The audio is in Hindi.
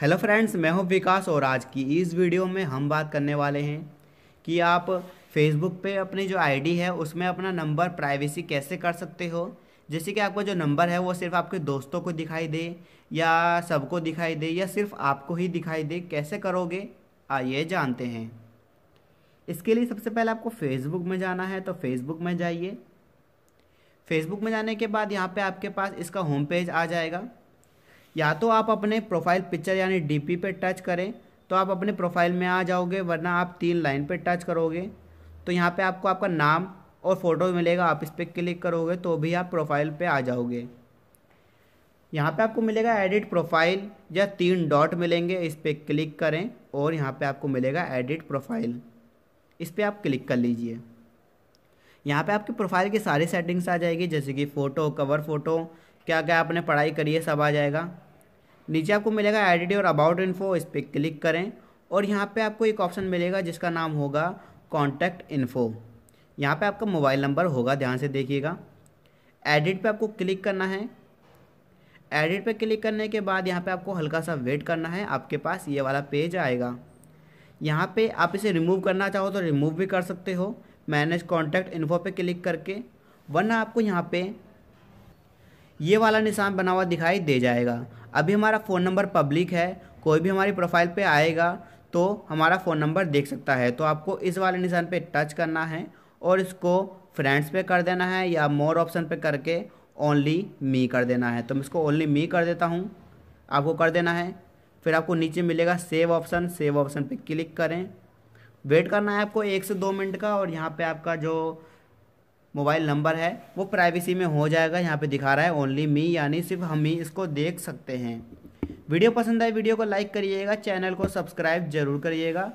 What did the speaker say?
हेलो फ्रेंड्स मैं हूं विकास और आज की इस वीडियो में हम बात करने वाले हैं कि आप फेसबुक पे अपनी जो आईडी है उसमें अपना नंबर प्राइवेसी कैसे कर सकते हो जैसे कि आपका जो नंबर है वो सिर्फ आपके दोस्तों को दिखाई दे या सबको दिखाई दे या सिर्फ आपको ही दिखाई दे कैसे करोगे आइए जानते हैं इसके लिए सबसे पहले आपको फेसबुक में जाना है तो फेसबुक में जाइए फेसबुक में जाने के बाद यहाँ पे आपके पास इसका होम पेज आ जाएगा या तो आप अपने प्रोफाइल पिक्चर यानी डीपी पे टच करें तो आप अपने प्रोफाइल में आ जाओगे वरना आप तीन लाइन पे टच करोगे तो यहाँ पे आपको आपका नाम और फ़ोटो मिलेगा आप इस पर क्लिक करोगे तो भी आप प्रोफाइल पे आ जाओगे यहाँ पे आपको मिलेगा एडिट प्रोफाइल या तीन डॉट मिलेंगे इस पर क्लिक करें और यहाँ पे आपको मिलेगा एडिट प्रोफाइल इस पर आप क्लिक कर लीजिए यहाँ पे आपकी प्रोफाइल की सारी सेटिंग्स आ जाएगी जैसे कि फ़ोटो कवर फ़ोटो क्या क्या आपने पढ़ाई करी है सब आ जाएगा नीचे आपको मिलेगा एडिट और अबाउट इन्फो इस पर क्लिक करें और यहाँ पे आपको एक ऑप्शन मिलेगा जिसका नाम होगा कॉन्टैक्ट इन्फो यहाँ पे आपका मोबाइल नंबर होगा ध्यान से देखिएगा एडिट पे आपको क्लिक करना है एडिट पे क्लिक करने के बाद यहाँ पे आपको हल्का सा वेट करना है आपके पास ये वाला पेज आएगा यहाँ पे आप इसे रिमूव करना चाहो तो रिमूव भी कर सकते हो मैनेज कॉन्टैक्ट इन्फो पे क्लिक करके वरना आपको यहाँ पे ये वाला निशान बना हुआ दिखाई दे जाएगा अभी हमारा फ़ोन नंबर पब्लिक है कोई भी हमारी प्रोफाइल पे आएगा तो हमारा फ़ोन नंबर देख सकता है तो आपको इस वाले निशान पे टच करना है और इसको फ्रेंड्स पे कर देना है या मोर ऑप्शन पे करके ओनली मी कर देना है तो मैं इसको ओनली मी कर देता हूँ आपको कर देना है फिर आपको नीचे मिलेगा सेव ऑप्शन सेव ऑप्शन पर क्लिक करें वेट करना है आपको एक से दो मिनट का और यहाँ पर आपका जो मोबाइल नंबर है वो प्राइवेसी में हो जाएगा यहाँ पे दिखा रहा है ओनली मी यानी सिर्फ हम ही इसको देख सकते हैं वीडियो पसंद आए वीडियो को लाइक करिएगा चैनल को सब्सक्राइब जरूर करिएगा